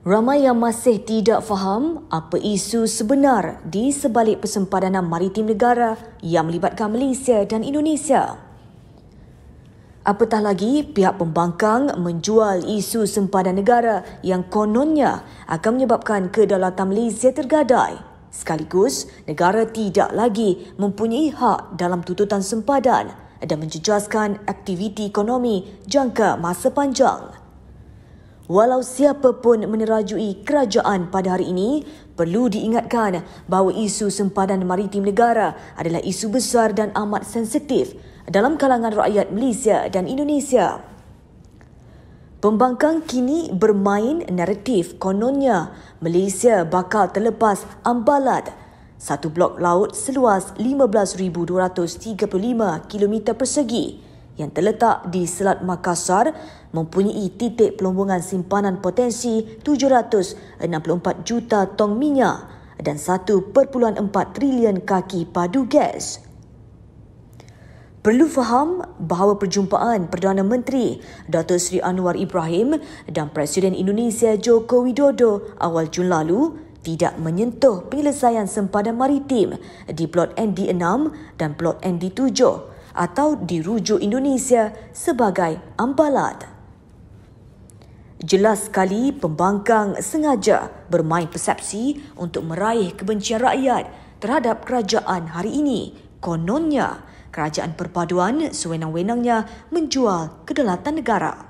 Ramai yang masih tidak faham apa isu sebenar di sebalik persempadanan maritim negara yang melibatkan Malaysia dan Indonesia. Apatah lagi pihak pembangkang menjual isu sempadan negara yang kononnya akan menyebabkan kedaulatan Malaysia tergadai. Sekaligus negara tidak lagi mempunyai hak dalam tuntutan sempadan dan menjejaskan aktiviti ekonomi jangka masa panjang. Walau siapapun pun menerajui kerajaan pada hari ini, perlu diingatkan bahawa isu sempadan maritim negara adalah isu besar dan amat sensitif dalam kalangan rakyat Malaysia dan Indonesia. Pembangkang kini bermain naratif kononnya Malaysia bakal terlepas ambalat satu blok laut seluas 15,235 km persegi yang terletak di Selat Makassar mempunyai titik pelombongan simpanan potensi 764 juta tong minyak dan 1.4 trilion kaki padu gas. Perlu faham bahawa perjumpaan Perdana Menteri Dato Sri Anwar Ibrahim dan Presiden Indonesia Joko Widodo awal Jun lalu tidak menyentuh penyelesaian sempadan maritim di Plot ND6 dan Plot ND7 atau dirujuk Indonesia sebagai ambalat. Jelas sekali pembangkang sengaja bermain persepsi untuk meraih kebencian rakyat terhadap kerajaan hari ini. Kononnya, kerajaan perpaduan sewenang-wenangnya menjual kedaulatan negara.